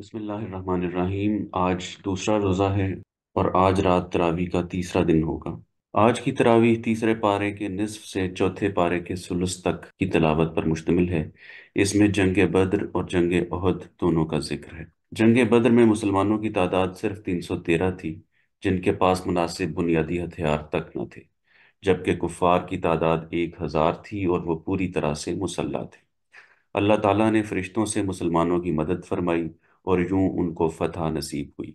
बसमीम आज दूसरा रोज़ा है और आज रात तरावी का तीसरा दिन होगा आज की तरावी तीसरे पारे के नसफ़ से चौथे पारे के सुलस तक की तलावत पर मुश्तमिल है इसमें जंग बद्र और जंग अहद दोनों का जिक्र है जंग बद्र में मुसलमानों की तादाद सिर्फ तीन सौ तेरह थी जिनके पास मुनासिब बुनियादी हथियार तक न थे जबकि कुफार की तादाद एक हज़ार थी और वह पूरी तरह से मुसल्ला थे अल्लाह तला ने फरिश्तों से मुसलमानों की मदद फरमाई और यूं उनको फतह नसीब हुई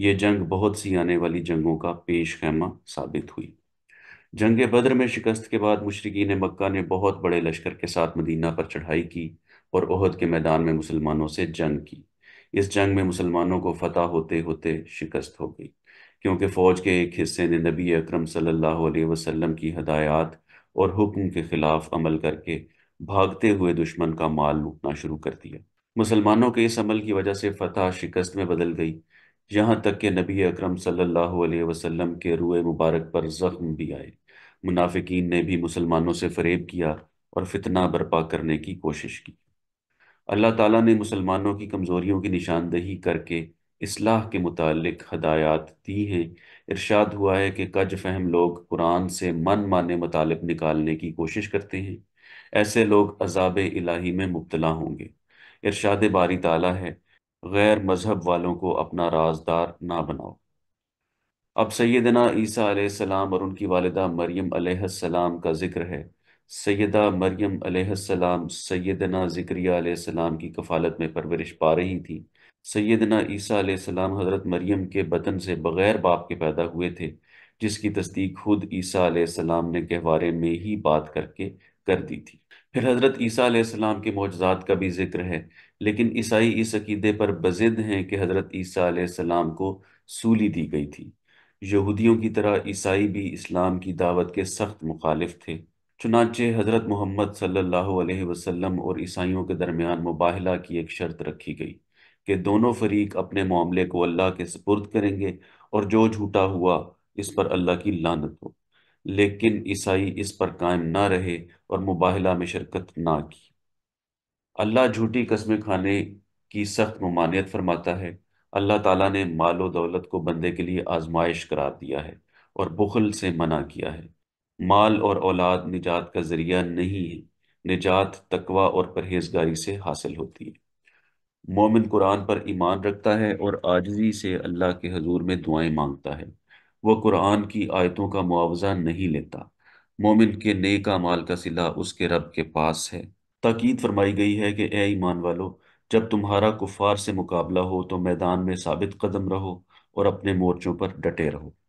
ये जंग बहुत सी आने वाली जंगों का पेश खैमा साबित हुई जंग बद्र में शिकस्त के बाद मुशरकिन मक्का ने बहुत बड़े लश्कर के साथ मदीना पर चढ़ाई की और ओहद के मैदान में मुसलमानों से जंग की इस जंग में मुसलमानों को फतह होते होते शिकस्त हो गई क्योंकि फ़ौज के एक हिस्से ने नबी अक्रम सल्लल्लाहु की हदायत और हुक्म के ख़िलाफ़ अमल करके भागते हुए दुश्मन का माल लूटना शुरू कर दिया मुसलमानों के इस अमल की वजह से फतह शिकस्त में बदल गई यहाँ तक कि नबी अकरम सल्लल्लाहु अलैहि वसल्लम के रूए मुबारक पर जख्म भी आए मुनाफिकीन ने भी मुसलमानों से फरेब किया और फितना बर्पा करने की कोशिश की अल्लाह ताला ने मुसलमानों की कमज़ोरियों की निशानदही करके इसलाह के मुतालिक हदायत दी हैं इरशाद हुआ है कि कज फहम लोग कुरान से मन माने मुतालिक निकालने की कोशिश करते हैं ऐसे लोग अजाब इलाही में मुबतला होंगे इरशाद बारी ताला है गैर मज़हब वालों को अपना राजदार ना बनाओ अब सैदना ईसा आसमाम और उनकी वालदा मरियम आसमाम का जिक्र है सैदा मरियम आसमाम सैदना जिक्रिया की कफालत में परवरिश पा रही थी सैदना ईसा आसमाम हज़रत मरियम के बदन से बग़ैर बाप के पैदा हुए थे जिसकी तस्दीक खुद ईसा आसमाम ने गहवारे में ही बात करके कर दी थी फिर हज़रत ईसा अलैहिस्सलाम के मौजाद का भी जिक्र है लेकिन ईसाई इस अकीदे पर बज़िद हैं कि हज़रत ईसा अलैहिस्सलाम को सूली दी गई थी यहूदियों की तरह ईसाई भी इस्लाम की दावत के सख्त मुखालिफ थे चुनाचे हज़रत मोहम्मद सल्लल्लाहु अलैहि वसल्लम और ईसाइयों के दरमियान मुबाहला की एक शर्त रखी गई कि दोनों फरीक अपने मामले को अल्लाह के सपुर्द करेंगे और जो झूठा हुआ इस पर अल्लाह की लानत हो लेकिन ईसाई इस पर कायम ना रहे और मुबाहला में शिरकत ना की अल्लाह झूठी कस्में खाने की सख्त ममानियत फरमाता है अल्लाह ताला ने माल और दौलत को बंदे के लिए आजमाइश करार दिया है और बुखल से मना किया है माल और औलाद निजात का जरिया नहीं है निजात तकवा और परहेजगारी से हासिल होती है मोमिन कुरान पर ईमान रखता है और आजजी से अल्लाह के हजूर में दुआएं मांगता है वह कुरान की आयतों का मुआवजा नहीं लेता मोमिन के नेक माल का सिला उसके रब के पास है ताकीद फरमाई गई है कि ए ईमान वालो जब तुम्हारा कुफार से मुकाबला हो तो मैदान में साबित कदम रहो और अपने मोर्चों पर डटे रहो